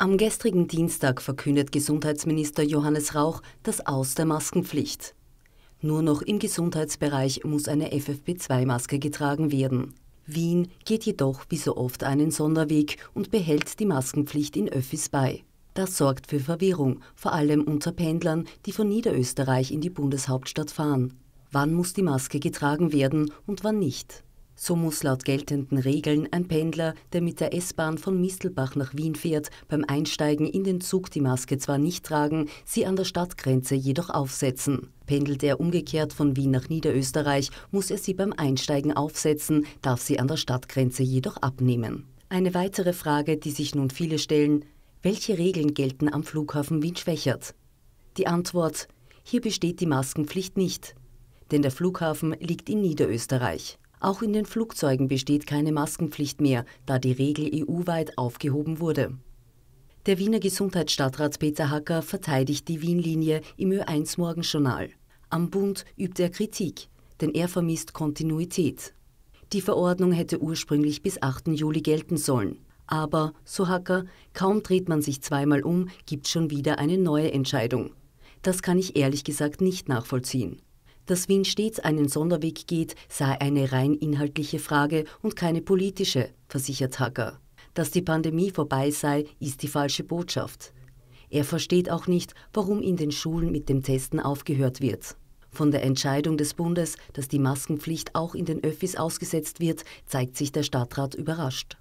Am gestrigen Dienstag verkündet Gesundheitsminister Johannes Rauch das Aus der Maskenpflicht. Nur noch im Gesundheitsbereich muss eine FFP2-Maske getragen werden. Wien geht jedoch wie so oft einen Sonderweg und behält die Maskenpflicht in Öffis bei. Das sorgt für Verwirrung, vor allem unter Pendlern, die von Niederösterreich in die Bundeshauptstadt fahren. Wann muss die Maske getragen werden und wann nicht? So muss laut geltenden Regeln ein Pendler, der mit der S-Bahn von Mistelbach nach Wien fährt, beim Einsteigen in den Zug die Maske zwar nicht tragen, sie an der Stadtgrenze jedoch aufsetzen. Pendelt er umgekehrt von Wien nach Niederösterreich, muss er sie beim Einsteigen aufsetzen, darf sie an der Stadtgrenze jedoch abnehmen. Eine weitere Frage, die sich nun viele stellen, welche Regeln gelten am Flughafen Wien-Schwächert? Die Antwort, hier besteht die Maskenpflicht nicht, denn der Flughafen liegt in Niederösterreich. Auch in den Flugzeugen besteht keine Maskenpflicht mehr, da die Regel EU-weit aufgehoben wurde. Der Wiener Gesundheitsstadtrat Peter Hacker verteidigt die Wien-Linie im Ö1 Morgenjournal. Am Bund übt er Kritik, denn er vermisst Kontinuität. Die Verordnung hätte ursprünglich bis 8. Juli gelten sollen. Aber, so Hacker, kaum dreht man sich zweimal um, gibt schon wieder eine neue Entscheidung. Das kann ich ehrlich gesagt nicht nachvollziehen. Dass Wien stets einen Sonderweg geht, sei eine rein inhaltliche Frage und keine politische, versichert Hacker. Dass die Pandemie vorbei sei, ist die falsche Botschaft. Er versteht auch nicht, warum in den Schulen mit dem Testen aufgehört wird. Von der Entscheidung des Bundes, dass die Maskenpflicht auch in den Öffis ausgesetzt wird, zeigt sich der Stadtrat überrascht.